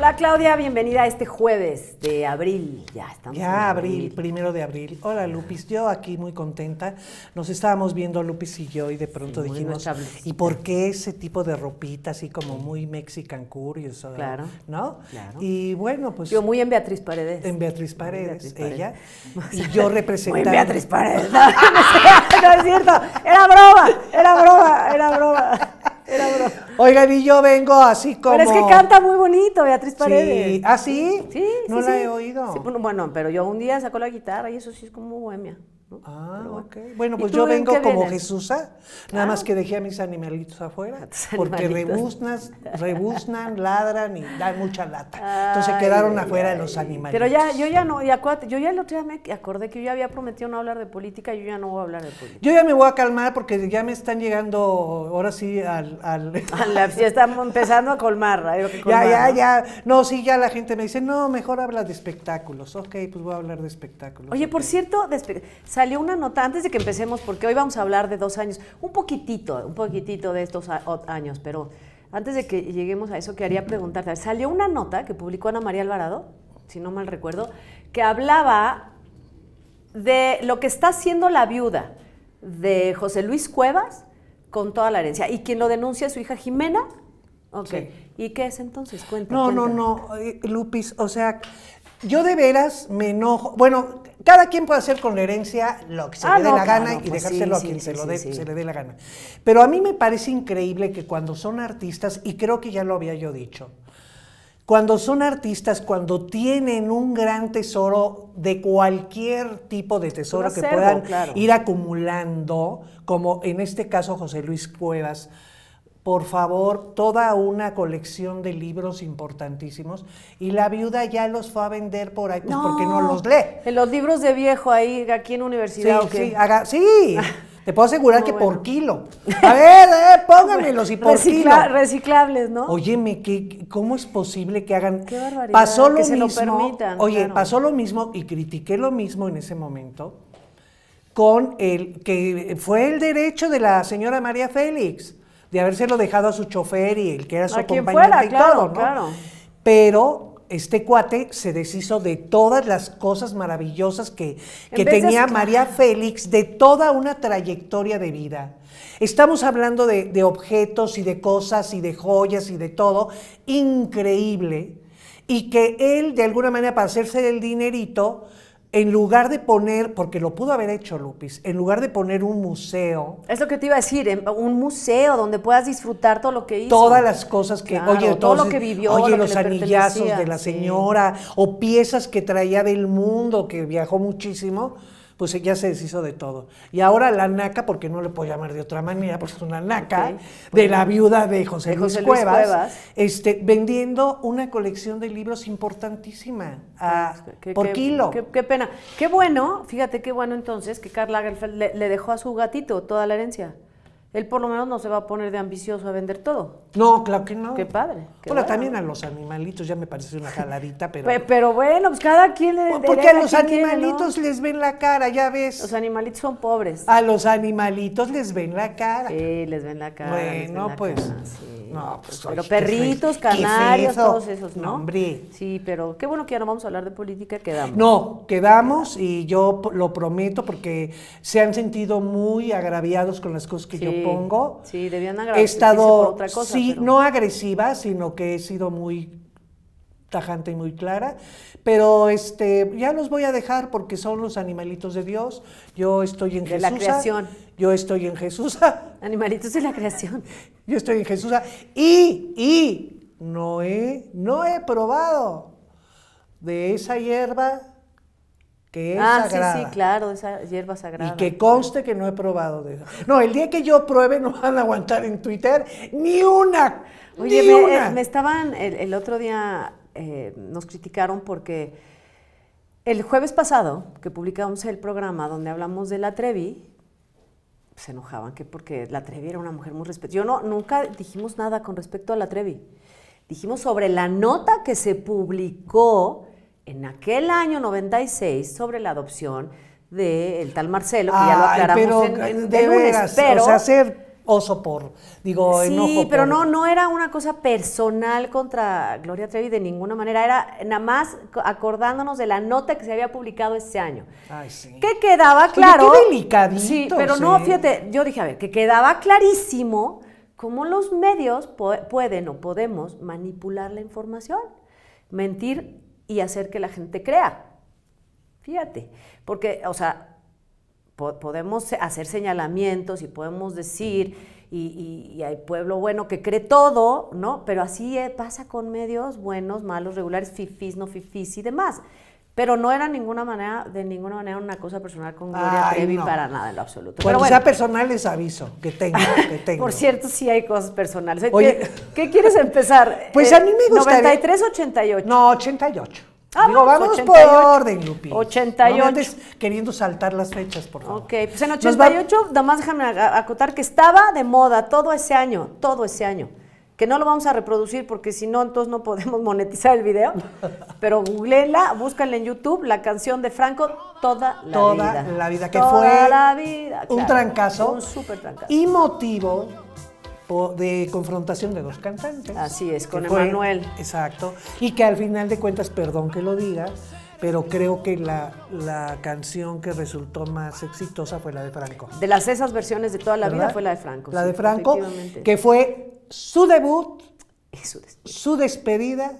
Hola Claudia, bienvenida a este jueves de abril. Ya estamos. Ya abril, primero de abril. Hola Lupis, yo aquí muy contenta. Nos estábamos viendo Lupis y yo y de pronto dijimos, ¿y por qué ese tipo de ropita así como muy Mexican Curious? Claro. ¿No? Claro. Y bueno, pues... Yo muy en Beatriz Paredes. En Beatriz Paredes, ella. Y yo representando... Muy en Beatriz Paredes. no, es cierto, era broma, era broma, era broma. Oiga, y yo vengo así como. Pero es que canta muy bonito, Beatriz Paredes. Sí. ¿Ah, sí? Sí, No la he oído. bueno, pero yo un día sacó la guitarra y eso sí es como bohemia. Ah, bueno. ok. Bueno, pues yo vengo como Jesús, nada más que dejé a mis animalitos afuera, porque rebuznan, ladran y dan mucha lata. Entonces quedaron afuera los animalitos. Pero ya, yo ya no, yo ya el otro día me acordé que yo ya había prometido no hablar de política, yo ya no voy a hablar de política. Yo ya me voy a calmar porque ya me están llegando, ahora sí, al... al... ya estamos empezando a colmar, Ya, ya, ya. No, sí, ya la gente me dice, no, mejor habla de espectáculos. Ok, pues voy a hablar de espectáculos. Oye, por cierto, de espectáculos salió una nota antes de que empecemos, porque hoy vamos a hablar de dos años, un poquitito, un poquitito de estos años, pero antes de que lleguemos a eso, quería preguntarte, salió una nota que publicó Ana María Alvarado, si no mal recuerdo, que hablaba de lo que está haciendo la viuda de José Luis Cuevas con toda la herencia. Y quien lo denuncia es su hija Jimena. Ok. ¿Y qué es entonces? Cuenta. No, no, no, eh, Lupis, o sea, yo de veras me enojo. Bueno, cada quien puede hacer con la herencia lo que se ah, le dé la gana y pues dejárselo a quien se, le dé la gana. Pero a mí me parece increíble que cuando son artistas, y creo que ya lo había yo dicho, cuando son artistas, cuando tienen un gran tesoro de cualquier tipo de tesoro que puedan ir acumulando, como en este caso José Luis Cuevas, por favor, toda una colección de libros importantísimos. Y la viuda ya los fue a vender por ahí, pues, porque no los lee. En los libros de viejo ahí, aquí en universidad. Sí, sí, haga, sí. Te puedo asegurar que por kilo. A ver, eh, pónganmelos y por kilo. Reciclables, ¿no? Óyeme, ¿cómo es posible que hagan? Qué barbaridad. Pasó lo que mismo. Se lo oye, pasó lo mismo y critiqué lo mismo en ese momento con el que fue el derecho de la señora María Félix de lo dejado a su chofer y el que era su compañero y todo, ¿no? Pero este cuate se deshizo de todas las cosas maravillosas que, tenía María Félix, de toda una trayectoria de vida. Estamos hablando de, de, objetos y de cosas y de joyas y de todo increíble. Y que él, de alguna manera, para hacerse el dinerito, en lugar de poner, porque lo pudo haber hecho Lupis, en lugar de poner un museo. Es lo que te iba a decir, un museo donde puedas disfrutar todo lo que hizo. Todas las cosas que, oye, todo lo que vivió. Oye, los anillazos de la señora, o piezas que traía del mundo, que viajó muchísimo pues ya se deshizo de todo. Y ahora la naca, porque no le puedo llamar de otra manera, porque es una naca, de la viuda de José, Luis, Cuevas, Este, vendiendo una colección de libros importantísima ah, por kilo. Qué, pena. Qué bueno, fíjate qué bueno entonces que Carla le dejó a su gatito toda la herencia él por lo menos no se va a poner de ambicioso a vender todo. No, claro que no. Qué padre. bueno, también a los animalitos ya me parece una jaladita, pero... pero, bueno, pues cada quien le... Pues porque a los animalitos les ven la cara, ya ves. Los animalitos son pobres. A los animalitos les ven la cara. Sí, les ven la cara. Bueno, pues... No, pues... Pero perritos, canarios, todos esos, ¿no? Sí, pero qué bueno que ya no vamos a hablar de política, quedamos. No, quedamos y yo lo prometo porque se han sentido muy agraviados con las cosas que yo supongo. Sí, debían He estado, sí, no agresiva, sino que he sido muy tajante y muy clara, pero este ya los voy a dejar porque son los animalitos de Dios. Yo estoy en Jesús. la creación. Yo estoy en Jesús. Animalitos de la creación. Yo estoy en Jesús y y no he no he probado de esa hierba que es ah, sí, sí, claro, esa hierba sagrada. Y que conste que no he probado de eso. No, el día que yo pruebe no van a aguantar en Twitter ni una. Oye, eh, me, estaban, el, otro día eh, nos criticaron porque el jueves pasado, que publicamos el programa donde hablamos de la Trevi, se enojaban que porque la Trevi era una mujer muy respetuosa. Yo no, nunca dijimos nada con respecto a la Trevi. Dijimos sobre la nota que se publicó en aquel año 96 sobre la adopción del tal Marcelo, que ya lo aclaramos en, lunes, pero, o sea, ser oso por, digo, sí, pero no, no era una cosa personal contra Gloria Trevi de ninguna manera, era nada más acordándonos de la nota que se había publicado ese año. Que quedaba claro... delicadito. Sí, pero no, fíjate, yo dije, a ver, que quedaba clarísimo cómo los medios pueden o podemos manipular la información, mentir y hacer que la gente crea. Fíjate, porque, o sea, podemos hacer señalamientos y podemos decir, y, hay pueblo bueno que cree todo, ¿no? Pero así eh, pasa con medios buenos, malos, regulares, fifis no fifis y demás. Pero no era ninguna manera, de ninguna manera una cosa personal con Gloria Trevi para nada en lo absoluto. Cuando sea personal les aviso que tengo, ah, que tengo. Por cierto, sí hay cosas personales. Oye. ¿Qué, quieres empezar? Pues a mí me eh, gustaría... 93 88. No, 88. Ah, vamos por orden, Lupi. 88. No queriendo saltar las fechas, por favor. Ok, pues en 88, nada más déjame acotar que estaba de moda todo ese año, todo ese año que no lo vamos a reproducir porque si no, entonces no podemos monetizar el video. Pero googleenla, búscala en YouTube, la canción de Franco, Toda la Vida. Toda la Vida, que fue un trancazo. Un súper trancazo. Y motivo de confrontación de dos cantantes. Así es, con Emanuel. Exacto. Y que al final de cuentas, perdón que lo diga, pero creo que la, canción que resultó más exitosa fue la de Franco. De las esas versiones de toda la vida fue la de Franco. La de Franco, que fue su debut, su, despedida.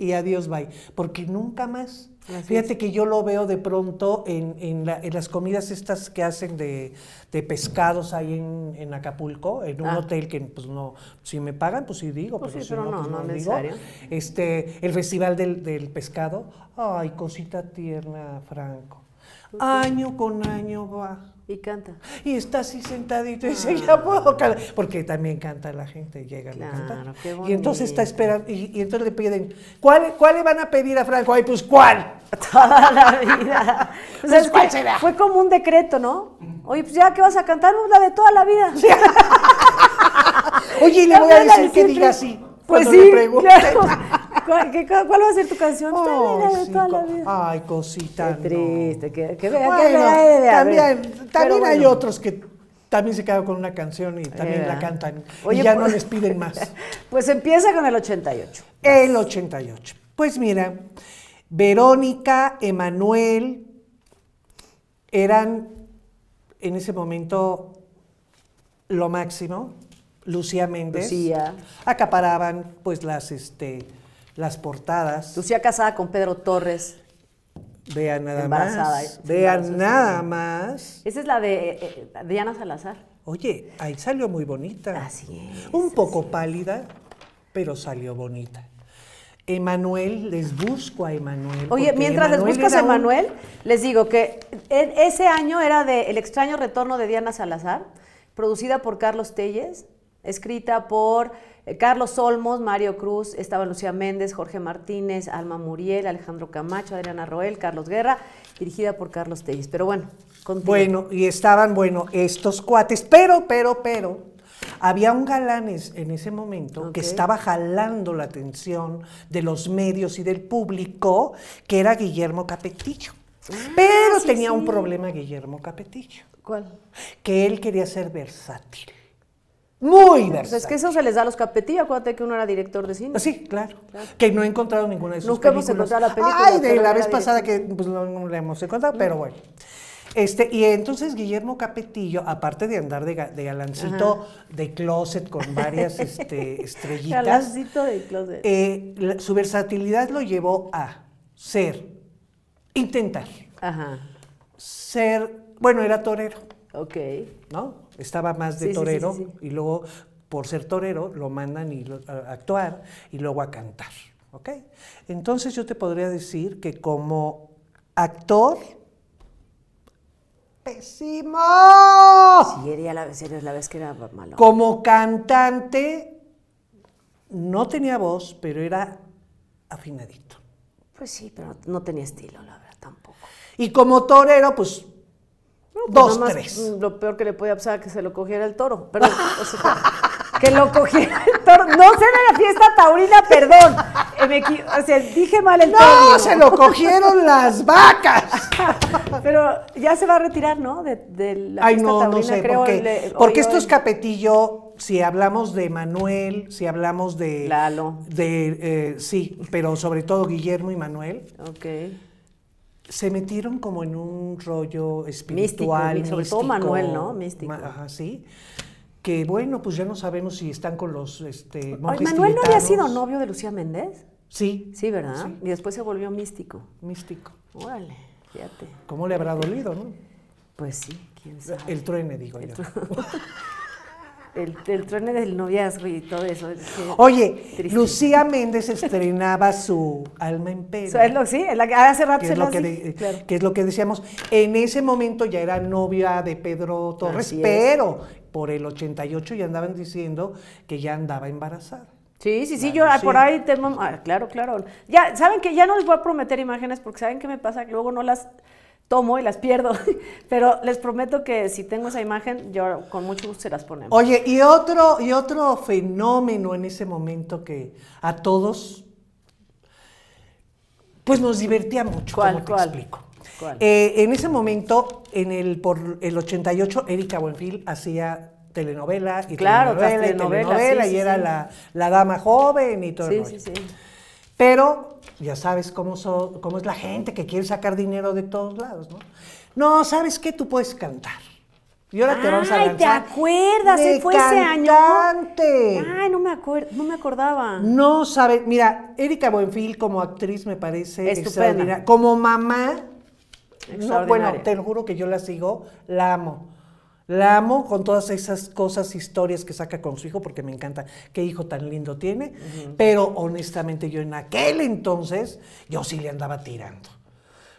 y adiós, bye. Porque nunca más. Fíjate que yo lo veo de pronto en, las comidas estas que hacen de, de pescados ahí en, Acapulco, en un ah. hotel que pues no, si me pagan, pues sí digo, pues pues, no, no, digo. Este, el festival del, del pescado, ay, cosita tierna, Franco. Pues año con año va y canta. Y está así sentadito y dice, ya puedo cantar. Porque también canta la gente, llega a cantar. y entonces está esperando, y, entonces le piden, ¿cuál, ¿cuál le van a pedir a Franco? Ay, pues ¿cuál? Toda la vida. Pues Fue como un decreto, ¿no? Oye, pues ya, ¿qué vas a cantar? Pues, la de toda la vida. Oye, y le voy a decir que diga así. Pues sí, ¿Cuál, va a ser tu canción Ay, cosita. Qué triste, que, eh, También, hay otros que también se quedan con una canción y también la eh. cantan y ya pues no les piden más. Pues empieza con el 88. El 88. Pues mira, Verónica, Emanuel eran en ese momento lo máximo. Lucía Méndez. Lucía. Acaparaban pues las este las portadas. Lucía casada con Pedro Torres. Vean nada más. Vean nada más. Esa es la eh, eh, de Diana Salazar. Oye, ahí salió muy bonita. Así es. Un poco pálida, pero salió bonita. Emanuel, les busco a Emanuel. Oye, mientras les buscas a Emanuel, les digo que ese año era de El extraño retorno de Diana Salazar, producida por Carlos Telles, escrita por eh, Carlos Olmos, Mario Cruz, estaba Lucía Méndez, Jorge Martínez, Alma Muriel, Alejandro Camacho, Adriana Roel, Carlos Guerra, dirigida por Carlos Tellis. Pero bueno, contigo. Bueno, y estaban, bueno, estos cuates, pero, pero, pero, había un galán en ese momento que estaba jalando la atención de los medios y del público, que era Guillermo Capetillo. Ah, pero tenía un problema Guillermo Capetillo. ¿Cuál? Que él quería ser versátil. Muy versátil. Pues es que eso se les da a los Capetillo, acuérdate que uno era director de cine. Sí, claro. Que no he encontrado ninguna de sus Nunca películas. hemos encontrado la película. Ay, de la vez pasada que pues, no, la hemos encontrado, pero mm. bueno. Este, y entonces Guillermo Capetillo, aparte de andar de, galancito de closet con varias este, estrellitas. Galancito de closet. Eh, su versatilidad lo llevó a ser, intentar. Ajá. Ser, bueno, era torero. Ok. ¿No? Estaba más de torero y luego, por ser torero, lo mandan y a actuar y luego a cantar. ¿Ok? Entonces yo te podría decir que como actor, pésimo. Sí, era la, era la vez que era malo. Como cantante, no tenía voz, pero era afinadito. Pues sí, pero no tenía estilo, la verdad, tampoco. Y como torero, pues pues Dos, tres. Lo peor que le podía pasar que se lo cogiera el toro. Perdón. que lo cogiera el toro. No sé la fiesta taurina, perdón. Eh, o sea, dije mal el toro. No, se lo cogieron las vacas. Pero ya se va a retirar, ¿no? De, de la fiesta taurina, Creo, porque, esto es capetillo. Si hablamos de Manuel, si hablamos de. Lalo. De, eh, sí, pero sobre todo Guillermo y Manuel. Ok se metieron como en un rollo espiritual. Místico, sobre todo Manuel, ¿no? Místico. ajá, sí. Que bueno, pues ya no sabemos si están con los este, ¿Manuel no había sido novio de Lucía Méndez? Sí. Sí, ¿verdad? Y después se volvió místico. Místico. Órale, fíjate. ¿Cómo le habrá dolido, no? Pues sí, quién sabe. El truene, digo yo. el, el del noviazgo y todo eso. Oye, Lucía Méndez estrenaba su Alma en Pena. es lo, sí, hace rato que se es lo que, que es lo que decíamos. En ese momento ya era novia de Pedro Torres, pero por el 88 ya andaban diciendo que ya andaba embarazada. Sí, sí, sí, yo ah, por ahí tengo... Ah, claro, claro. Ya, saben que ya no les voy a prometer imágenes porque saben qué me pasa, que luego no las tomo y las pierdo. Pero les prometo que si tengo esa imagen, yo con mucho gusto se las ponemos. Oye, y otro, y otro fenómeno en ese momento que a todos, pues nos divertía mucho, ¿Cómo como te explico. Eh, en ese momento, en el, por el 88, Erika Buenfil hacía telenovelas y claro, y era La, dama joven y todo. Sí, sí, sí. Pero ya sabes cómo, es la gente que quiere sacar dinero de todos lados, ¿no? No, ¿sabes qué? Tú puedes cantar. Y ahora te vamos a lanzar. Ay, ¿te acuerdas? se fue ese año. Ay, no me no me acordaba. No sabes, mira, Erika Buenfil como actriz me parece extraordinaria. Como mamá, bueno, te lo juro que yo la sigo, la amo. La amo con todas esas cosas, historias que saca con su hijo, porque me encanta qué hijo tan lindo tiene. Pero honestamente yo en aquel entonces, yo sí le andaba tirando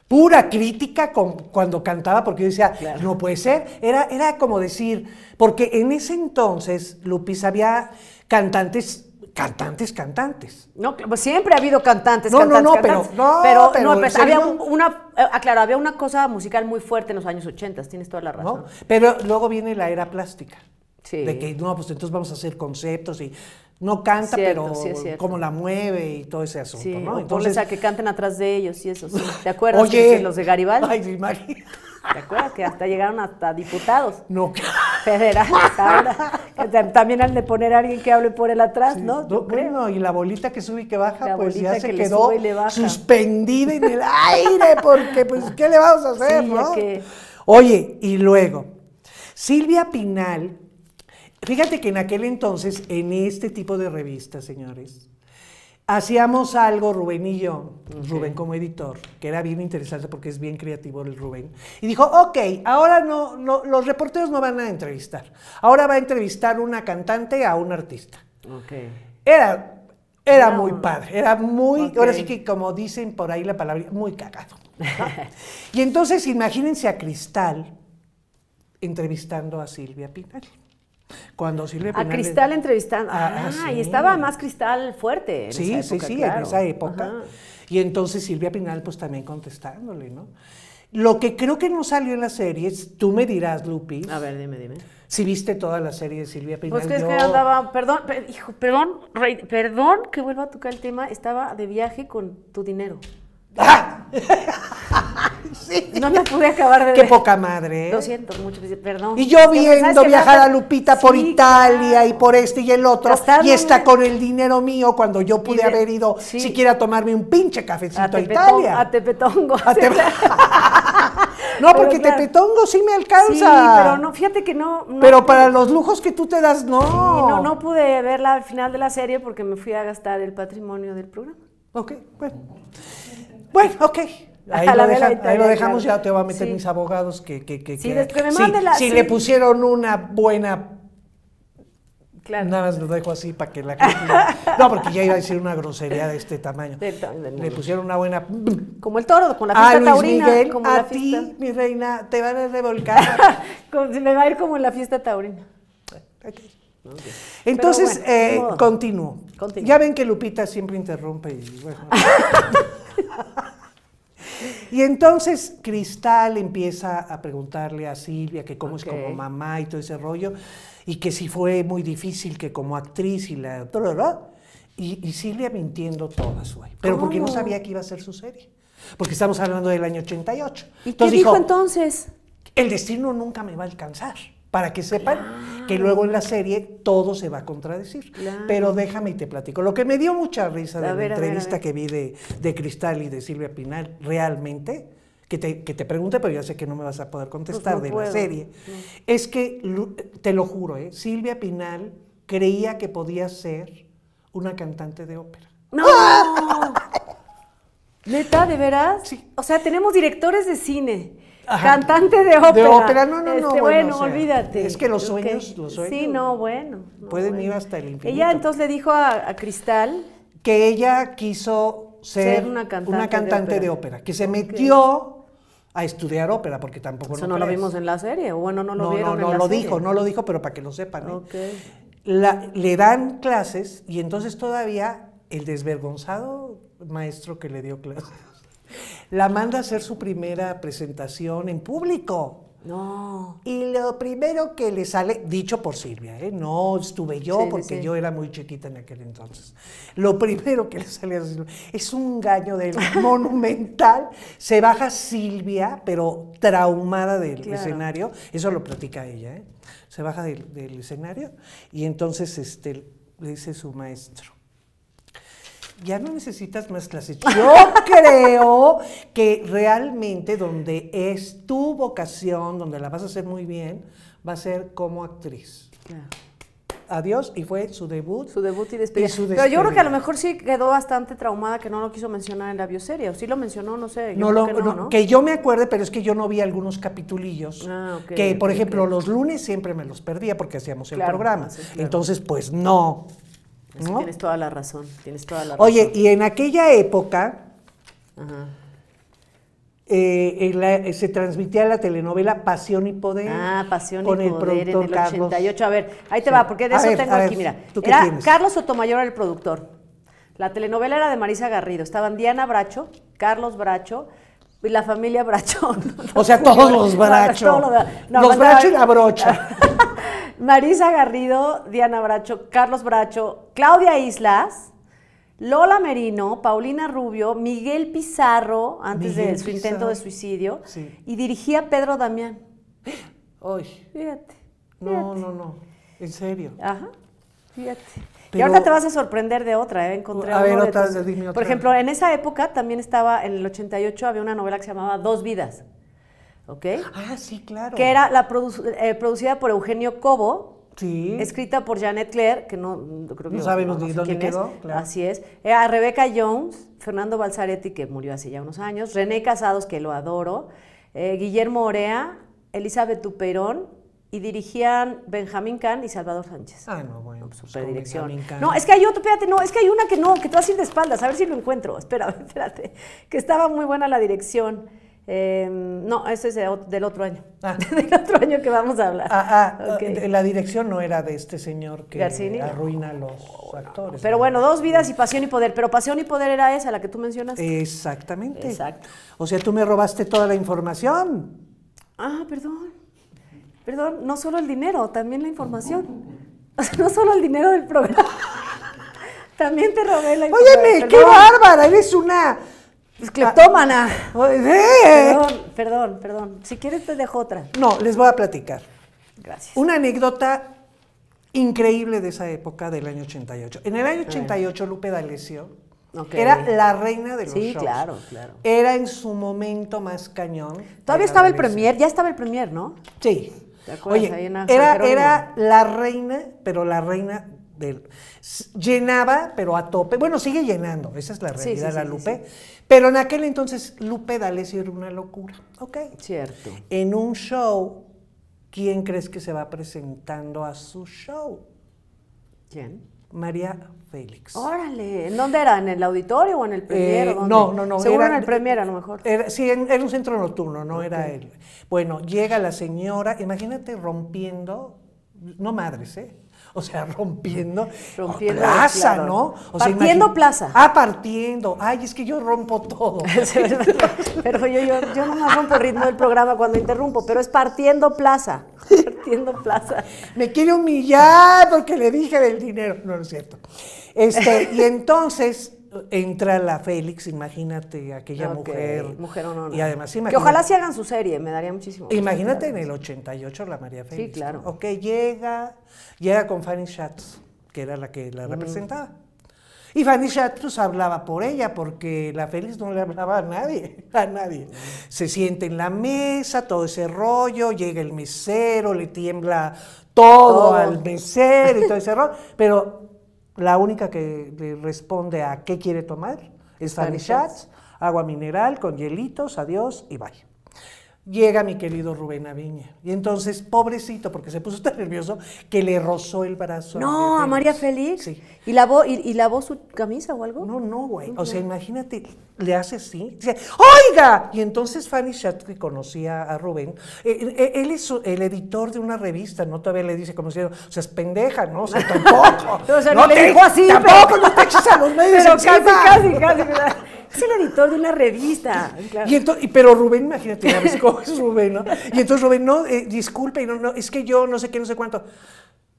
pura crítica con, cuando cantaba, porque yo decía, no puede ser. Era, era como decir, porque en ese entonces, Lupis, había cantantes cantantes, cantantes. No, pues siempre ha habido cantantes, no, cantantes, no, no, Pero, pero, había una, eh, aclaro, ah, había una cosa musical muy fuerte en los años 80, tienes toda la razón. pero luego viene la era plástica. De que, no, pues entonces vamos a hacer conceptos y no canta, pero sí cómo la mueve y todo ese asunto, ¿no? Entonces, o sea, que canten atrás de ellos y eso, sí. ¿Te acuerdas? los de Garibaldi. Ay, imagínate. ¿Te acuerdas que hasta llegaron hasta diputados? No. Federales. También han de poner a alguien que hable por el atrás, ¿no? No, bueno, y la bolita que sube y que baja, pues ya se quedó suspendida en el aire, porque pues, ¿qué le vamos a hacer, no? Oye, y luego, Silvia Pinal, fíjate que en aquel entonces, en este tipo de revistas, señores, Hacíamos algo, Rubén y yo, Rubén como editor, que era bien interesante porque es bien creativo el Rubén. Y dijo, ok, ahora no, los reporteros no van a entrevistar. Ahora va a entrevistar una cantante a un artista. Okay. Era, era muy padre, era muy, ahora sí que como dicen por ahí la palabra, muy cagado. y entonces imagínense a Cristal entrevistando a Silvia Pinal. Cuando Silvia Pinal. A Cristal entrevistando. Ah, ah y estaba más Cristal fuerte. sí, sí, sí, en esa época. Y entonces Silvia Pinal, pues también contestándole, ¿no? Lo que creo que no salió en serie es tú me dirás, Lupis. A ver, dime, dime. Si viste toda la serie de Silvia Pinal. Pues que andaba, perdón, hijo, perdón, perdón que vuelva a tocar el tema, estaba de viaje con tu dinero. ¡Ah! No me pude acabar de Qué poca madre. ¿eh? Lo siento, mucho, perdón. Y yo viendo viajar a Lupita por Italia y por este y el otro, y está con el dinero mío cuando yo pude haber ido siquiera a tomarme un pinche cafecito a, Italia. A Tepetongo. no, porque Tepetongo sí me alcanza. Sí, pero no, fíjate que no. pero para los lujos que tú te das, no. no, no pude verla al final de la serie porque me fui a gastar el patrimonio del programa. Ok, bueno. Bueno, ok. Ahí, lo, dejamos, ya te voy a meter mis abogados que... si le pusieron una buena... Nada más lo dejo así para que la no, porque ya iba a decir una grosería de este tamaño. le pusieron una buena... Como el toro, con la fiesta a taurina. a ti, mi reina, te van a revolcar. me va a ir como en la fiesta taurina. Entonces, eh, continúo. Ya ven que Lupita siempre interrumpe y bueno. Y entonces Cristal empieza a preguntarle a Silvia que cómo es como mamá y todo ese rollo, y que si fue muy difícil que como actriz y la... Y, y Silvia mintiendo toda su pero porque no sabía que iba a ser su serie, porque estamos hablando del año 88. ¿Y qué dijo entonces? El destino nunca me va a alcanzar para que sepan que luego en la serie todo se va a contradecir. Pero déjame y te platico. Lo que me dio mucha risa de la entrevista que vi de, Cristal y de Silvia Pinal, realmente, que te, pregunte, pero ya sé que no me vas a poder contestar pues de la serie, es que, te lo juro, ¿eh? Silvia Pinal creía que podía ser una cantante de ópera. ¡No! ¿Neta, de veras? Sí. O sea, tenemos directores de cine Cantante de ópera. De ópera, no, no, no. Este, bueno, olvídate. Es que los sueños, los sueños. Sí, no, bueno. pueden ir hasta el infinito. Ella entonces le dijo a, Cristal. Que ella quiso ser, una cantante, de, ópera. que se metió a estudiar ópera, porque tampoco... Eso no lo vimos en la serie, bueno, no lo no, vieron no, no lo dijo, no lo dijo, pero para que lo sepan. ¿eh? le dan clases y entonces todavía el desvergonzado maestro que le dio clases la manda a hacer su primera presentación en público. No. Y lo primero que le sale, dicho por Silvia, ¿eh? no estuve yo porque yo era muy chiquita en aquel entonces. Lo primero que le sale a Silvia es un gaño de monumental. Se baja Silvia, pero traumada del escenario. Eso lo platica ella. ¿eh? Se baja del, escenario y entonces este, le dice su maestro ya no necesitas más clases. Yo creo que realmente donde es tu vocación, donde la vas a hacer muy bien, va a ser como actriz. Adiós, y fue su debut. Su debut y despedida. Pero yo creo que a lo mejor sí quedó bastante traumada que no lo quiso mencionar en la bioserie, o sí lo mencionó, no sé. que, que yo me acuerde, pero es que yo no vi algunos capitulillos. Ah, que, por ejemplo, los lunes siempre me los perdía porque hacíamos el programa. Entonces, pues no. Tienes toda la razón, tienes toda la razón. Oye, y en aquella época eh, eh, se transmitía la telenovela Pasión y Poder. Ah, Pasión y Poder en el 88. A ver, ahí te va, porque de eso tengo aquí, mira. Era Carlos Sotomayor el productor. La telenovela era de Marisa Garrido. Estaban Diana Bracho, Carlos Bracho, y la familia Bracho. o sea, todos los Bracho. los Bracho y la Brocha. Marisa Garrido, Diana Bracho, Carlos Bracho, Claudia Islas, Lola Merino, Paulina Rubio, Miguel Pizarro, antes de su intento de suicidio, y dirigía Pedro Damián. Fíjate, No, no, no. En serio. Ajá. Fíjate. y ahora te vas a sorprender de otra, ¿eh? encontrado. Por ejemplo, en esa época también estaba, en el 88, había una novela que se llamaba Dos Vidas. ¿ok? Ah, sí, claro. Que era la eh, producida por Eugenio Cobo. Sí. Escrita por Janet Claire, que no creo que no sabemos ni dónde quedó. Así es. Eh, a Rebeca Jones, Fernando Balzaretti, que murió hace ya unos años, René Casados, que lo adoro, eh, Guillermo Orea, Elizabeth Tuperón, y dirigían Benjamín Can y Salvador Sánchez. Ah, no, bueno, pues dirección. No, es que hay otro, espérate, no, es que hay una que no, que te vas a ir de espaldas, a ver si lo encuentro. Espera, espérate, que estaba muy buena la dirección. Em, no, ese es del otro año. Ah. del otro año que vamos a hablar. Ah, ah, ah La dirección no era de este señor que arruina los actores. Pero bueno, dos vidas y pasión y poder. Pero pasión y poder era esa, la que tú mencionas Exactamente. Exacto. O sea, tú me robaste toda la información. Ah, perdón. Perdón, no solo el dinero, también la información. no solo el dinero del programa. también te robé la información. Óyeme, qué bárbara, eres una Escleptómana. cleptómana. Perdón, perdón, perdón. Si quieres te dejo otra. No, les voy a platicar. Gracias. Una anécdota increíble de esa época del año 88. En el año 88 eh. Lupe D'Alessio era la reina de los sí, claro, claro. Era en su momento más cañón. Todavía estaba el premier, ya estaba el premier, ¿no? Sí. ¿Te acuerdas? Ahí en era, era la reina, pero la reina llenaba, pero a tope. Bueno, sigue llenando, esa es la realidad, de la Lupe. pero en aquel entonces Lupe D'Alessio era una locura, ¿ok? Cierto. En un show, ¿quién crees que se va presentando a su show? ¿Quién? María Félix. Órale, ¿en dónde era? ¿En el auditorio o en el eh, Premier? no, no, no. Seguro era, en el Premier a lo mejor. sí, en, era un centro nocturno, no era él. Bueno, llega la señora, imagínate rompiendo, no madres, ¿eh? o sea, rompiendo, plaza, ¿no? partiendo plaza. Ah, partiendo. Ay, es que yo rompo todo. pero yo, yo, yo no rompo el ritmo del programa cuando interrumpo, pero es partiendo plaza. Partiendo plaza. me quiere humillar porque le dije del dinero. No, no es cierto. Este, y entonces entra la Félix, imagínate aquella mujer. Mujer Y además, Que ojalá se hagan su serie, me daría muchísimo. Imagínate en el 88 la María Félix. claro. Ok, llega, llega con Fanny Schatz, que era la que la mm. representaba. Y Fanny Schatz pues, hablaba por ella, porque la Félix no le hablaba a nadie, a nadie. Mm. Se siente en la mesa, todo ese rollo, llega el mesero, le tiembla todo, todo. al mesero y todo ese rollo, pero la única que responde a qué quiere tomar es Fanny agua mineral con hielitos, adiós y vaya llega mi querido Rubén Aviña. Y entonces, pobrecito, porque se puso tan nervioso, que le rozó el brazo. No, a María Félix. Sí. ¿Y lavó, y, y lavó su camisa o algo? No, no, güey. O sea, imagínate, le hace así, dice, ¡oiga! Y entonces Fanny Shatri conocía a Rubén. Eh, eh, él es el editor de una revista, ¿no? Todavía le dice, como si, o sea, es pendeja, ¿no? O sea, tampoco. no, le dijo así. Tampoco, no te eches a los medios Pero casi, casi, casi, casi, es el editor de una revista. Y entonces, pero Rubén, imagínate, cómo es Rubén, no? Y entonces Rubén, no, eh, disculpe, no, no, es que yo no sé qué, no sé cuánto.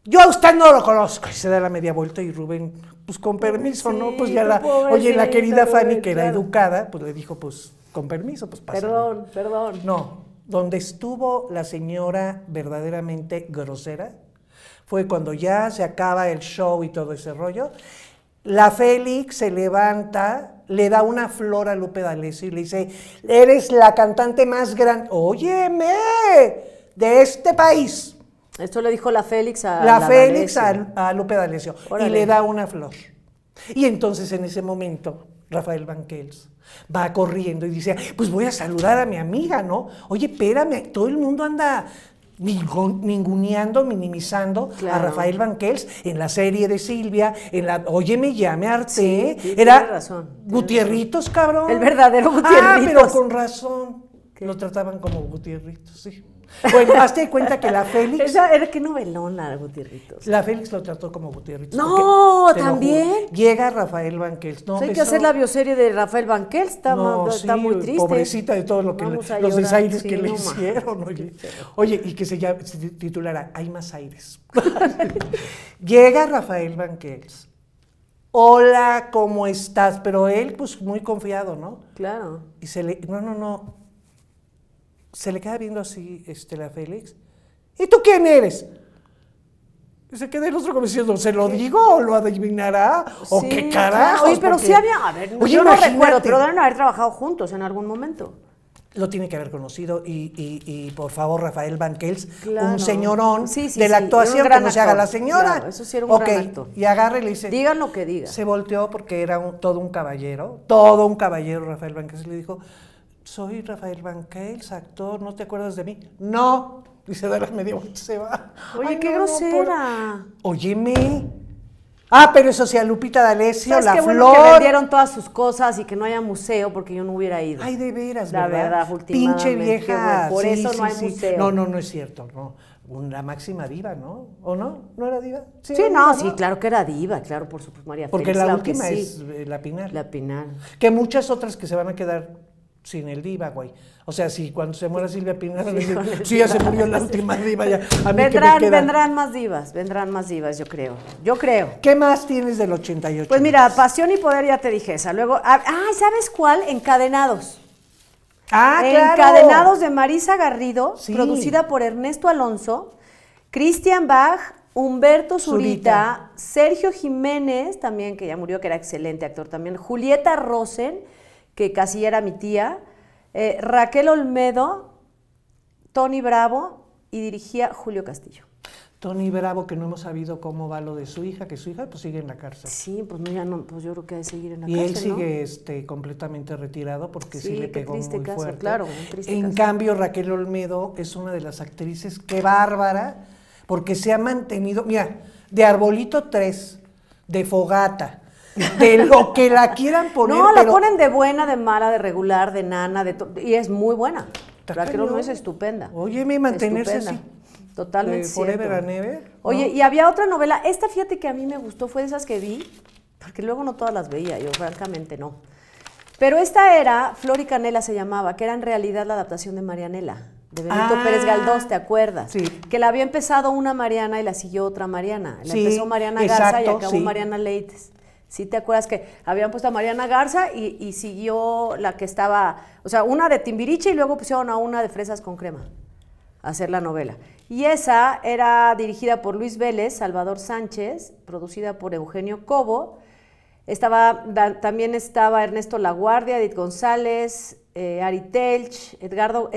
Yo a usted no lo conozco. Y se da la media vuelta y Rubén, pues con permiso, ¿no? Pues ya la, oye, la querida Fanny, que era educada, pues le dijo, pues con permiso, pues pasa. Perdón, perdón. No, donde estuvo la señora verdaderamente grosera fue cuando ya se acaba el show y todo ese rollo. La Félix se levanta le da una flor a Lupe D'Alessio y le dice, eres la cantante más grande, óyeme, de este país. Esto le dijo la Félix a La, la Félix a, a, Lupe D'Alessio. Y le da una flor. Y entonces en ese momento Rafael Banquels va corriendo y dice, pues voy a saludar a mi amiga, ¿no? Oye, espérame, todo el mundo anda ninguneando, minimizando a Rafael Banquels en la serie de Silvia, en la Oye, me llame arte, ¿eh? Era razón, Gutierritos, cabrón. El verdadero Gutierritos. Ah, pero con razón. Lo trataban como Gutierritos, sí. Bueno, hazte cuenta que la Félix. era que novelona, Gutiérrez. La Félix lo trató como Gutiérrez. No, también. Llega Rafael Banquels. No, hay que hacer la bioserie de Rafael Banquels. Está, muy triste. Pobrecita de todos lo que los desaires que le hicieron. Oye. y que se, titulará se titulara Hay más aires. Llega Rafael Banquels. Hola, ¿cómo estás? Pero él, pues muy confiado, ¿no? Claro. Y se le. No, no, no se le queda viendo así la Félix. ¿Y tú quién eres? se queda el otro como ¿se lo digo lo adivinará? ¿O qué carajo? Oye, pero sí había, yo no recuerdo, pero deben haber trabajado juntos en algún momento. Lo tiene que haber conocido y, por favor, Rafael Van un señorón de la actuación que se haga la señora. eso sí era un Y agarre y le dice... Digan lo que diga Se volteó porque era todo un caballero, todo un caballero Rafael Van le dijo, soy Rafael Banquels, actor, ¿no te acuerdas de mí? No. Y se da la media se va. Oye, qué grosera. Por... Óyeme. Ah, pero eso sí, a Lupita D'Alessio, la flor. Bueno que vendieron todas sus cosas y que no haya museo porque yo no hubiera ido. Ay, de veras, La verdad, verdad Pinche vieja. Por eso no hay museo. No, no, no es cierto, no. La máxima diva, ¿no? ¿O no? ¿No era diva? Sí, no, sí, claro que era diva, claro, por supuesto, María Porque la última es eh, La Pinal La Pinal Que muchas otras que se van a quedar sin el diva, güey. O sea, si cuando se muera Silvia Pinal, sí, ya se murió la última diva, ya. vendrán, vendrán más divas, vendrán más divas, yo creo. Yo creo. ¿Qué más tienes del 88? Pues mira, Pasión y Poder ya te dije esa. Luego, ah, ¿sabes cuál? Encadenados. Ah, claro. Encadenados de Marisa Garrido, producida por Ernesto Alonso, Christian Bach, Humberto Zurita, Zurita, Sergio Jiménez, también que ya murió, que era excelente actor también, Julieta Rosen que casi era mi tía, eh, Raquel Olmedo, Tony Bravo y dirigía Julio Castillo. Tony Bravo, que no hemos sabido cómo va lo de su hija, que su hija pues sigue en la cárcel. Sí, pues no, no, pues yo creo que ha de seguir en la cárcel. Y él sigue este, completamente retirado porque sí, le pegó muy fuerte. Claro, en cambio, Raquel Olmedo es una de las actrices que bárbara, porque se ha mantenido, mira, de Arbolito 3, de Fogata, de lo que la quieran poner. No, la ponen de buena, de mala, de regular, de nana, de todo. y es muy buena. La que no es estupenda. Oye, mi mantenerse así. Totalmente. De forever and Oye, y había otra novela. Esta, fíjate que a mí me gustó, fue de esas que vi, porque luego no todas las veía, yo francamente no. Pero esta era, Flor y Canela se llamaba, que era en realidad la adaptación de Marianela, de Benito ah. Pérez Galdós, ¿te acuerdas? Sí. Que la había empezado una Mariana y la siguió otra Mariana. La empezó Mariana Garza y acabó Mariana Leites. ¿Sí te acuerdas que habían puesto a Mariana Garza y, siguió la que estaba, o sea, una de Timbiriche y luego pusieron a una de Fresas con Crema a hacer la novela? Y esa era dirigida por Luis Vélez, Salvador Sánchez, producida por Eugenio Cobo. Estaba, también estaba Ernesto Laguardia, Edith González, eh, Ari Telch, Edgardo,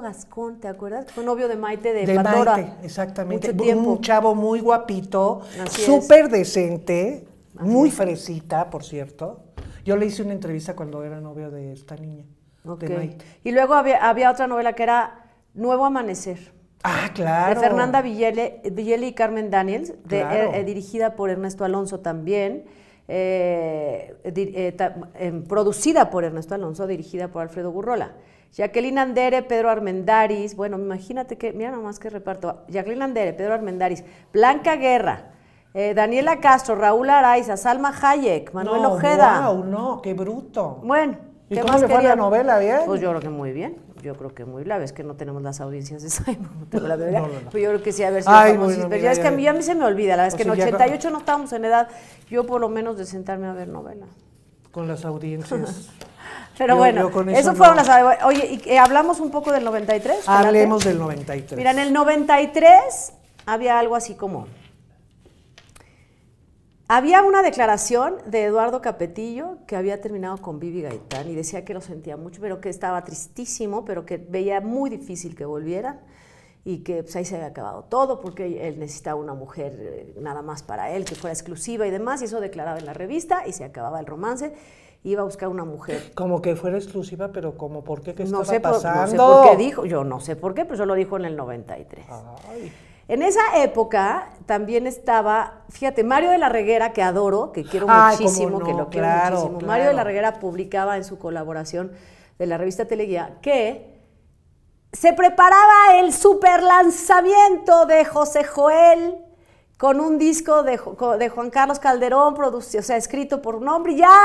Gascón, ¿te acuerdas? Fue novio de Maite de, de Maite, exactamente. Un chavo muy guapito, súper decente muy fresita, por cierto. Yo le hice una entrevista cuando era novio de esta niña. Y luego había, otra novela que era Nuevo Amanecer. Ah, claro. De Fernanda Villeli y Carmen Daniels, eh, eh, dirigida por Ernesto Alonso también. Eh, em, producida por Ernesto Alonso, dirigida por Alfredo Gurrola. Jacqueline Andere, Pedro Armendaris, bueno, imagínate que, mira nomás que reparto, Jacqueline Andere, Pedro Armendaris, Blanca Guerra, eh, Daniela Castro, Raúl Araiza, Salma Hayek, Manuel Ojeda. Wow, no, qué bruto. Bueno, ¿qué más le fue la novela bien? Pues yo creo que muy bien. Yo creo que muy la vez que no tenemos las audiencias de pues yo creo que sí, a ver si Ay, ya, es que a mí, a mí se me olvida, la vez es pues que en 88 no estábamos en edad, yo por lo menos de sentarme a ver novela. Con las audiencias. Pero bueno, eso, fueron Oye, eh, ¿hablamos un poco del 93? Hablemos del 93. Mira, en el 93 había algo así como había una declaración de Eduardo Capetillo que había terminado con Vivi Gaitán y decía que lo sentía mucho, pero que estaba tristísimo, pero que veía muy difícil que volvieran y que pues, ahí se había acabado todo porque él necesitaba una mujer eh, nada más para él, que fuera exclusiva y demás, y eso declaraba en la revista y se acababa el romance iba a buscar una mujer. Como que fuera exclusiva, pero como por qué, ¿qué no estaba pasando? No sé por qué dijo, yo no sé por qué, pero eso lo dijo en el 93. Ay. En esa época también estaba, fíjate, Mario de la Reguera, que adoro, que quiero muchísimo, que lo quiero muchísimo. Mario de la Reguera publicaba en su colaboración de la revista Teleguía que se preparaba el super lanzamiento de José Joel con un disco de, Juan Carlos Calderón, producido, o sea, escrito por un hombre, y ya,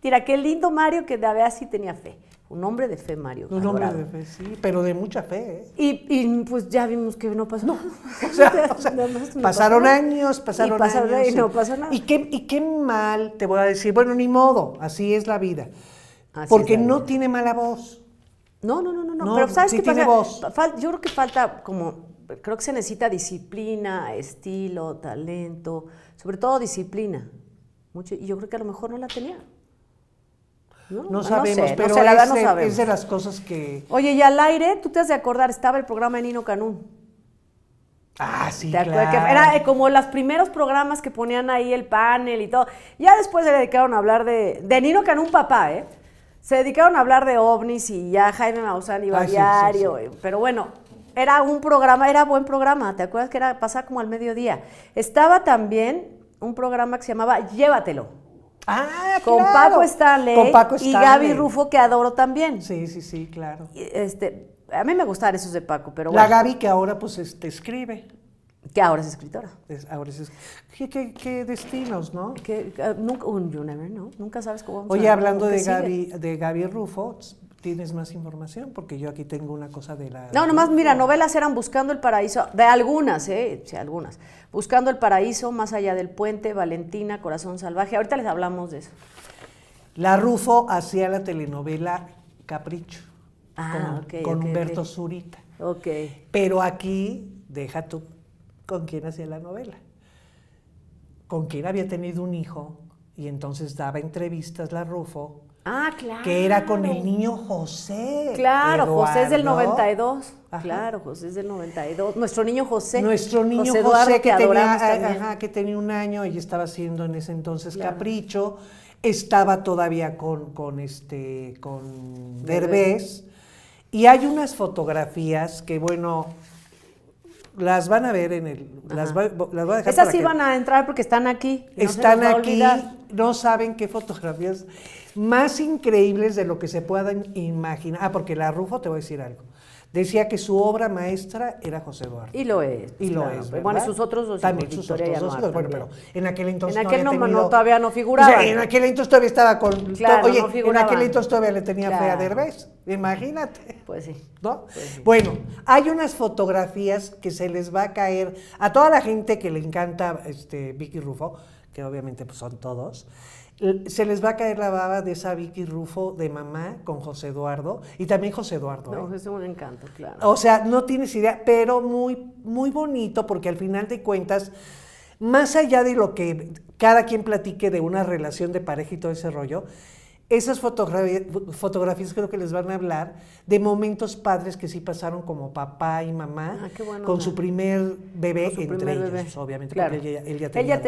Tira, qué lindo Mario que de sí tenía fe. Un hombre de fe, Mario. Un hombre de fe, sí, pero de mucha fe. ¿eh? Y, pues ya vimos que no pasó. No, pasaron años, pasaron y años. Y no nada. Y qué, y qué mal, te voy a decir, bueno, ni modo, así es la vida. Porque no tiene mala voz. No, no, no, no, no. pero ¿sabes qué tiene Voz. Yo creo que falta como, creo que se necesita disciplina, estilo, talento, sobre todo disciplina. Mucho, y yo creo que a lo mejor no la tenía. No, sabemos, pero es, de las cosas que... Oye, y al aire, tú te has de acordar, estaba el programa de Nino Canún. Ah, sí, claro. era eh, como los primeros programas que ponían ahí el panel y todo. Ya después se dedicaron a hablar de, de Nino Canún papá, ¿eh? Se dedicaron a hablar de ovnis y ya Jaime Maussan iba a diario. Pero bueno, era un programa, era buen programa. ¿Te acuerdas que era pasar como al mediodía? Estaba también un programa que se llamaba Llévatelo. Ah, con Paco Stanley con Paco y Gaby Rufo, que adoro también. Sí, sí, sí, claro. Este, a mí me gustan esos de Paco, pero La Gaby que ahora pues este, escribe. Que ahora es escritora. ahora es ¿Qué, qué, destinos, ¿no? Que, ah, nunca, you never Nunca sabes cómo vamos Oye, hablando de Gaby, de Gaby Rufo, tienes más información, porque yo aquí tengo una cosa de la... No, nomás mira, novelas eran Buscando el Paraíso, de algunas, ¿eh? Sí, algunas. Buscando el Paraíso, Más allá del puente, Valentina, Corazón Salvaje, ahorita les hablamos de eso. La Rufo hacía la telenovela Capricho, ah, con, Humberto Zurita. Ok. Pero aquí, deja tú con quién hacía la novela, con quién había tenido un hijo, y entonces daba entrevistas la Rufo Ah, claro. Que era con el niño José. Claro, José es del 92. Claro, José es del 92. Nuestro niño José. Nuestro niño José, que, tenía, ah, que tenía un año y estaba haciendo en ese entonces capricho. Estaba todavía con, con este, con Derbez. Y hay unas fotografías que, bueno, las van a ver en el. Las, a Esas sí van a entrar porque están aquí. están aquí. No saben qué fotografías más increíbles de lo que se puedan imaginar. Ah, porque la Rufo te voy a decir algo. Decía que su obra maestra era José Eduardo. Y lo es. Y lo es. Bueno, sus otros dos También sus otros dos hijos. Bueno, pero en aquel entonces. En aquel no, todavía no figuraba. en aquel entonces todavía estaba con. Claro, Oye, en aquel entonces todavía le tenía claro. fe a Derbez. Imagínate. Pues sí. ¿No? Pues bueno, hay unas fotografías que se les va a caer a toda la gente que le encanta este, Vicky Rufo, que obviamente pues, son todos se les va a caer la baba de esa Vicky Rufo de mamá con José Eduardo y también José Eduardo. No, es ¿eh? un encanto, claro. O sea, no tienes idea, pero muy, muy bonito porque al final de cuentas, más allá de lo que cada quien platique de una relación de pareja y todo ese rollo, esas fotografías, creo que les van a hablar de momentos padres que sí pasaron como papá y mamá ah, con su primer bebé entre ellos, obviamente, él, ya, tenía.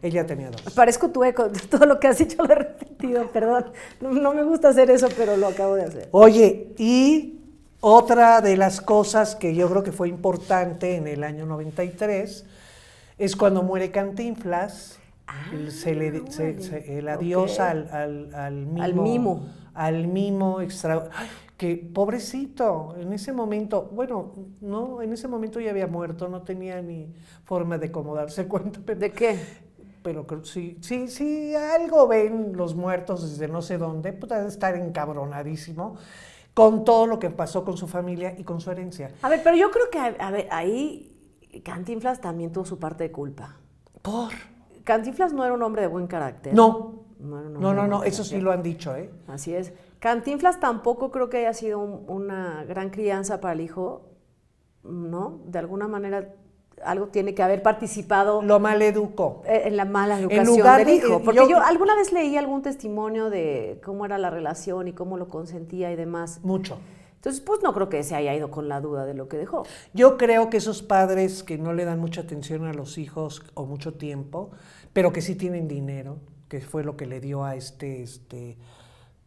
tenía. tenía dos. Parezco tu eco, todo lo que has dicho lo he repetido, perdón. No, no me gusta hacer eso, pero lo acabo de hacer. Oye, y otra de las cosas que yo creo que fue importante en el año 93 es cuando muere Cantinflas. El ah, se le, al, al, al, mimo. Al mimo. Al mimo extra... que pobrecito, en ese momento, bueno, no, en ese momento ya había muerto, no tenía ni forma de cómo darse cuenta. ¿De qué? Pero sí, sí, sí, algo ven los muertos desde no sé dónde, pues estar encabronadísimo con todo lo que pasó con su familia y con su herencia. A ver, pero yo creo que ahí Cantinflas también tuvo su parte de culpa. ¿Por? Cantinflas no era un hombre de buen carácter. No. No, no, no, eso sí lo han dicho, ¿eh? Así es. Cantinflas tampoco creo que haya sido una gran crianza para el hijo, ¿no? De alguna manera algo tiene que haber participado. Lo maleducó. E, en la mala educación del de, hijo. Eh, Porque yo, alguna vez leí algún testimonio de cómo era la relación y cómo lo consentía y demás. Mucho. Entonces, pues no creo que se haya ido con la duda de lo que dejó. Yo creo que esos padres que no le dan mucha atención a los hijos o mucho tiempo, pero que sí tienen dinero, que fue lo que le dio a este, este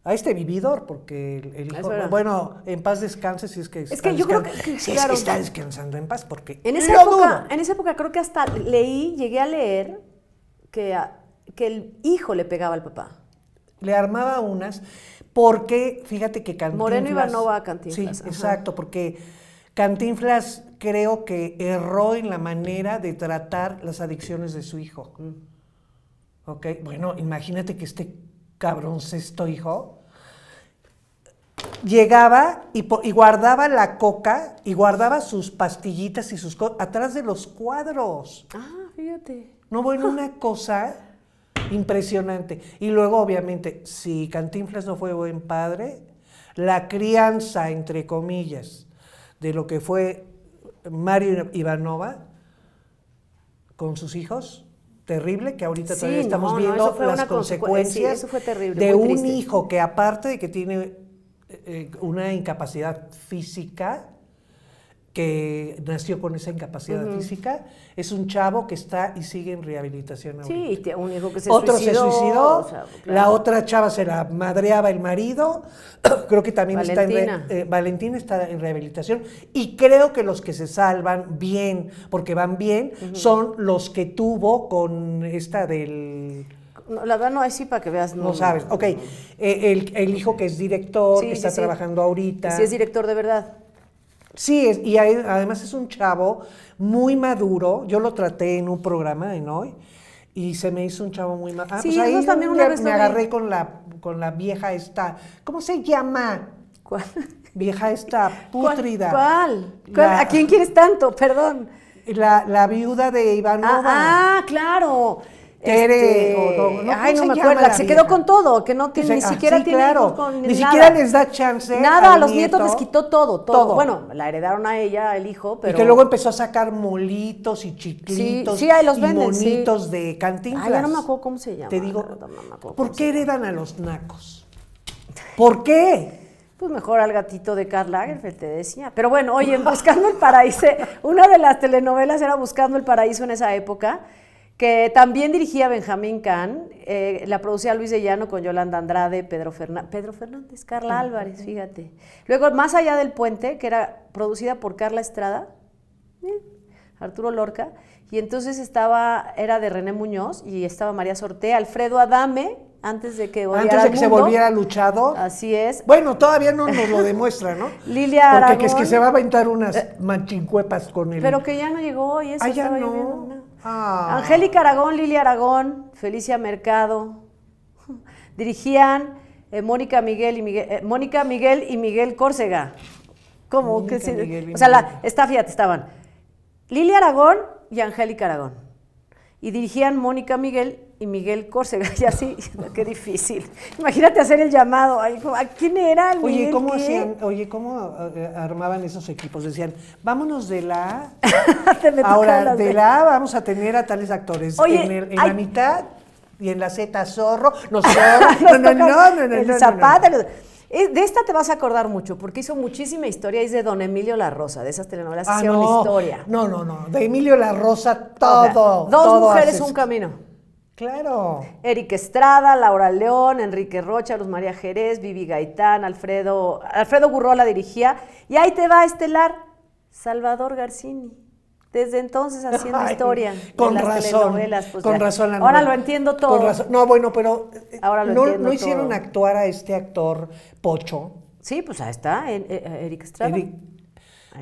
a este vividor, porque el, hijo, bueno, en paz descanse si es que es que yo creo que, es está descansando en paz, porque en esa época, en esa época creo que hasta leí, llegué a leer que, que el hijo le pegaba al papá le armaba unas, porque fíjate que Cantinflas... Moreno Ivanova a Cantinflas. Sí, exacto, porque Cantinflas creo que erró en la manera de tratar las adicciones de su hijo. Mm. ¿Ok? Bueno, imagínate que este cabrón sexto hijo llegaba y, guardaba la coca y guardaba sus pastillitas y sus cosas atrás de los cuadros. Ah, fíjate. No, bueno, una cosa impresionante. Y luego, obviamente, si Cantinflas no fue buen padre, la crianza, entre comillas, de lo que fue Mario Ivanova con sus hijos, terrible, que ahorita todavía estamos viendo las consecuencias de un hijo que aparte de que tiene eh, eh, una incapacidad física, que nació con esa incapacidad física, es un chavo que está y sigue en rehabilitación. Sí, un hijo que se Otro se suicidó, la otra chava se la madreaba el marido, creo que también está en eh, Valentina está en rehabilitación y creo que los que se salvan bien, porque van bien, son los que tuvo con esta del la verdad no es así para que veas. No, sabes. Ok, eh, el, hijo que es director, que está trabajando ahorita. Sí, es director de verdad. Sí, y además es un chavo muy maduro. Yo lo traté en un programa en hoy y se me hizo un chavo muy maduro. Ah, sí, pues ahí también una vez me agarré con la, con la vieja esta. ¿Cómo se llama? ¿Cuál? Vieja esta, putrida. ¿Cuál? ¿A quién quieres tanto? Perdón. La, la viuda de Iván ah, ah claro. Este, Tere, eh, ay, no me acuerdo, se quedó con todo, que no ah, tiene, ni siquiera tiene Ni siquiera les da chance. Nada, a los nietos les quitó todo, todo, Bueno, la heredaron a ella, el hijo, pero. Y que luego empezó a sacar molitos y chiclitos. Sí, los y de cantinflas. Ay, no me acuerdo cómo se llama. Te digo, ¿por qué heredan a los nacos? ¿Por qué? pues mejor al gatito de Karl Lagerfeld, te decía. Pero bueno, oye, Buscando el Paraíso, una de las telenovelas era Buscando el Paraíso en esa época, que también dirigía Benjamín Can, eh, la producía Luis de Llano con Yolanda Andrade, Pedro, Fernández, Pedro Fernández, Carla Álvarez, fíjate. Luego, Más allá del puente, que era producida por Carla Estrada, eh, Arturo Lorca, y entonces estaba, era de René Muñoz, y estaba María Sorte, Alfredo Adame, antes de que, antes de que se volviera luchado. Así es. Bueno, todavía no nos lo demuestra, ¿no? Lilia Porque es que se va a aventar unas manchincuepas con él. Pero que ya no llegó y eso ah, ya no. llegó no. Ah. Angélica Aragón, Lili Aragón, Felicia Mercado. Dirigían eh, Mónica Miguel y Miguel, eh, Mónica y Córcega. ¿Cómo? que o sea, fíjate, estaban Lili Aragón y Angélica Aragón. Y dirigían Mónica Miguel y Miguel Córcega, y así, qué difícil. Imagínate hacer el llamado, ¿a quién era el Oye, ¿cómo oye, eh, ¿cómo eh, armaban esos equipos? Decían, vámonos de la A, ahora de la vamos a tener a tales actores. en, la mitad y en la Z zorro, no zorro, no, no, no, no, zapata, eh, de esta te vas a acordar mucho, porque hizo muchísima historia, es de Don Emilio La Rosa, de esas telenovelas hicieron ah, historia. No, no, no, de Emilio La Rosa todo. dos mujeres, un camino. Claro. Eric Estrada, Laura León, Enrique Rocha, Luz María Jerez, Vivi Gaitán, Alfredo, Alfredo la dirigía. Y ahí te va a estelar Salvador Garcini. Desde entonces haciendo historia. Con razón. Pues con razón. Ahora lo entiendo todo. No, bueno, pero eh, Ahora lo no, no hicieron actuar a este actor Pocho. Sí, pues ahí está, eh, eh, Eric Estrada.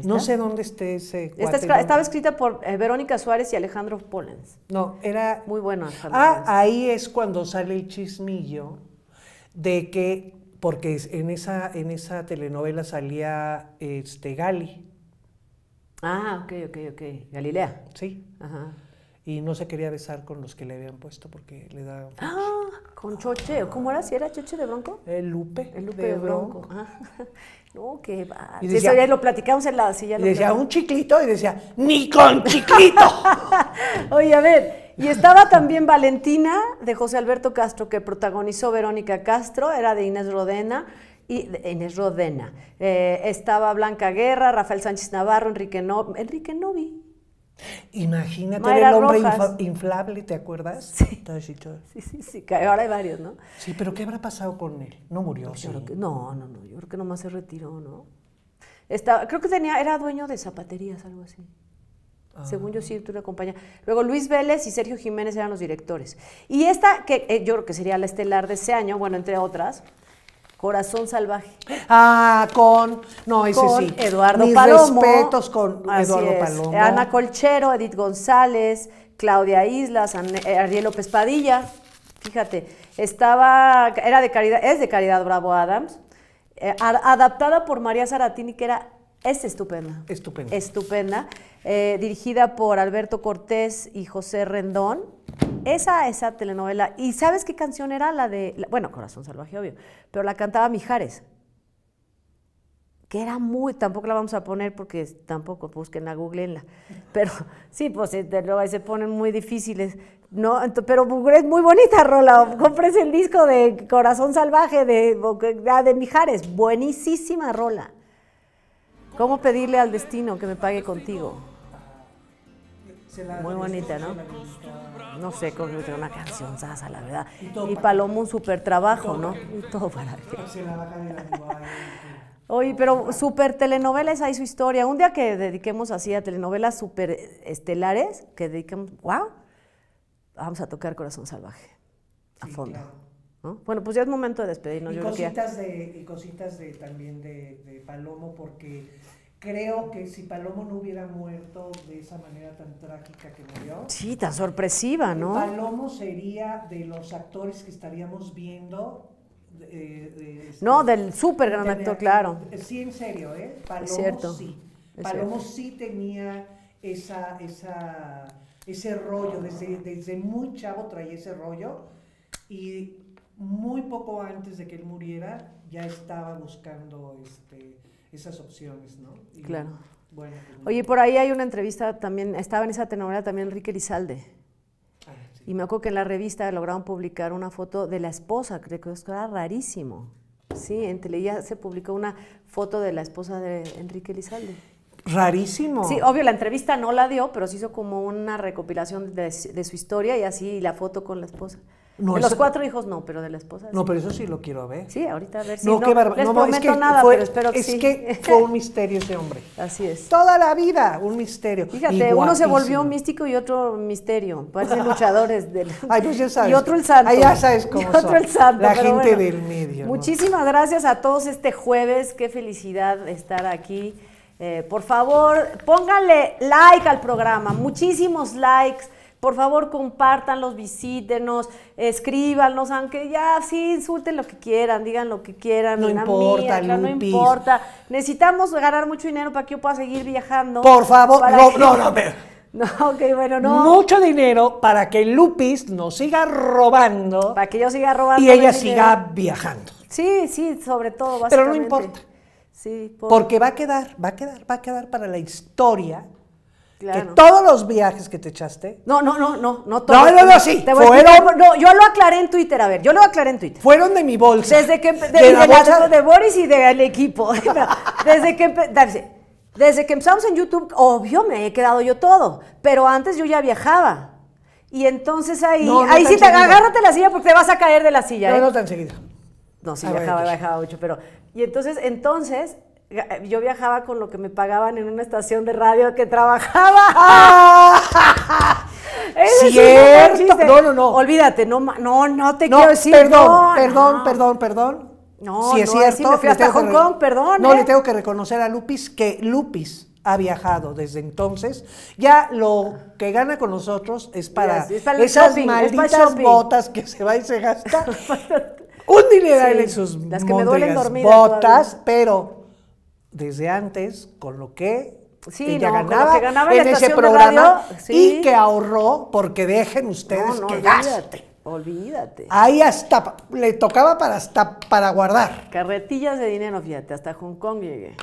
No sé dónde esté ese Estaba escrita por eh, Verónica Suárez y Alejandro Pollens. No, era... Muy bueno. Alejandro ah, ahí es cuando sale el chismillo de que, porque en esa, en esa telenovela salía este, Gali. Ah, ok, ok, ok. Galilea. Sí. Ajá y no se quería besar con los que le habían puesto porque le daban. ¡Ah! Con Choche, ¿cómo era? ¿Si era Choche de Bronco? El eh, Lupe. El Lupe de, Bronco. Ah, no, que va. lo platicamos en la silla. decía un chiquito y decía, ¡ni con chiquito! Oye, a ver. Y estaba también Valentina de José Alberto Castro, que protagonizó Verónica Castro, era de Inés Rodena y Inés Rodena. Eh, estaba Blanca Guerra, Rafael Sánchez Navarro, Enrique, no, Enrique Novi, Imagínate era el hombre inflable, ¿te acuerdas? Sí. sí, sí, ahora hay varios, ¿no? Sí, pero ¿qué habrá pasado con él? No murió, no, no, no, yo creo que nomás se retiró, ¿no? Estaba, creo que tenía, era dueño de zapaterías, algo así. Ah. Según yo sí, tú una acompañas. Luego Luis Vélez y Sergio Jiménez eran los directores. Y esta, que eh, yo creo que sería la estelar de ese año, bueno, entre otras, Corazón Salvaje. Ah, con. No, ese con sí. Eduardo Mis respetos con Eduardo Palomo. Ana Colchero, Edith González, Claudia Islas, eh, Ariel López Padilla. Fíjate, estaba. Era de Caridad, es de Caridad Bravo Adams. Eh, adaptada por María Saratini, que era es estupenda. Estupenda. Estupenda. Eh, dirigida por Alberto Cortés y José Rendón. Esa, esa telenovela. ¿Y sabes qué canción era la de. bueno, Corazón Salvaje, obvio. Pero la cantaba Mijares. Que era muy. Tampoco la vamos a poner porque tampoco busquen a Google en la, Pero sí, pues luego eh, ahí se ponen muy difíciles. No, pero es muy bonita, Rola. Compres el disco de Corazón Salvaje de, de, ah, de Mijares. Buenísima, Rola. ¿Cómo pedirle al destino que me pague contigo? Muy bonita, ¿no? No sé cómo una canción sasa, la verdad. Y Palomo un super trabajo, ¿no? Y todo para qué. Oye, pero súper telenovelas hay su historia. Un día que dediquemos así a telenovelas super estelares, que dediquemos, wow, vamos a tocar Corazón Salvaje a fondo. Bueno, pues ya es momento de despedirnos. Y, cositas, también de, Palomo, porque creo que si Palomo no hubiera muerto de esa manera tan trágica que murió. Sí, tan sorpresiva, eh, ¿no? Palomo sería de los actores que estaríamos viendo. Eh, este, no, del súper gran actor, claro. Sí, en serio, ¿eh? Palomo es cierto, sí. Palomo sí tenía esa, ese rollo, desde, desde muy chavo traía ese rollo. Y muy poco antes de que él muriera, ya estaba buscando este, esas opciones, ¿no? claro. Pues, Oye, por ahí hay una entrevista también, estaba en esa telenovela también Enrique Lizalde. Ah, y me acuerdo que en la revista lograron publicar una foto de la esposa, creo que esto era rarísimo. Sí, en Teleía se publicó una foto de la esposa de Enrique Lizalde. Rarísimo. Sí, obvio, la entrevista no la dio, pero se hizo como una recopilación de, su historia y así la foto con la esposa de los cuatro hijos no, pero de la esposa. No, pero eso sí lo quiero ver. Sí, ahorita a ver si no. no, les no, que nada, pero espero que Es que fue un misterio ese hombre. Así es. Toda la vida un misterio. Fíjate, uno se volvió místico y otro misterio. Parecen luchadores del. Ay, pues ya sabes. Y otro el santo. Ay, ya sabes cómo y otro el santo. La gente del medio. Muchísimas gracias a todos este jueves. Qué felicidad estar aquí. Eh, por favor, pónganle like al programa. Muchísimos likes por favor, compártanlos, visítenos, escríbanos, aunque ya sí insulten lo que quieran, digan lo que quieran. No importa, no importa. Necesitamos ganar mucho dinero para que yo pueda seguir viajando. Por favor, no, no, no, pero... No, bueno, no. Mucho dinero para que Lupis nos siga robando. Para que yo siga robando. Y ella siga viajando. Sí, sí, sobre todo. Pero no importa. Sí, porque va a quedar, va a quedar, va a quedar para la historia que todos los viajes que te echaste. No, no, no, no, no todos. No, no, no, sí. fueron, no, yo lo aclaré en Twitter, a ver, yo lo aclaré en Twitter. Fueron de mi bolsa. Desde que de, de Boris y del equipo. desde que desde que empezamos en YouTube, obvio me he quedado yo todo, pero antes yo ya viajaba. Y entonces ahí, no, ahí sí te agárrate la silla porque te vas a caer de la silla. No, ¿eh? no tan seguido. No, sí, viajaba, ah, viajaba pues. mucho, pero. Y entonces, entonces, eh, yo viajaba con lo que me pagaban en una estación de radio que trabajaba. Cierto. no, no, no. Olvídate, no, no, no te quiero decir. Perdón, no, perdón, perdón, perdón. No, si es cierto. Sí Hong Kong, perdón. No, le ¿eh? tengo que reconocer a Lupis que Lupis ha viajado desde entonces. Ya lo que gana con nosotros es para esas malditas botas que se va y se gasta. un dineral en sus las que me duelen botas, pero desde antes con lo que ganaba, en ese programa y que ahorró porque dejen ustedes que Olvídate. Ahí hasta le tocaba para hasta para guardar. Carretillas de dinero, fíjate, hasta Hong Kong llegué.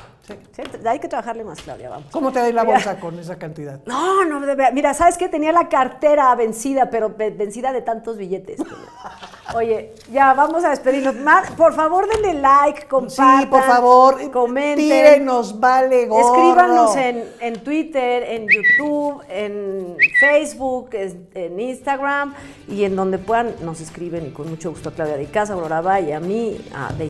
Hay que trabajarle más, Claudia, vamos. ¿Cómo te da la bolsa con esa cantidad? No, no, mira, ¿sabes qué? Tenía la cartera vencida, pero vencida de tantos billetes. Oye, ya, vamos a despedirnos. Por favor, denle like, compartan. Sí, por favor. Eh, comenten. Tírenos, vale gorro. Escríbanos en, Twitter, en YouTube, en Facebook, en, Instagram y en donde puedan nos escriben y con mucho gusto a Claudia de Casa, Aurora Valle, a mí, a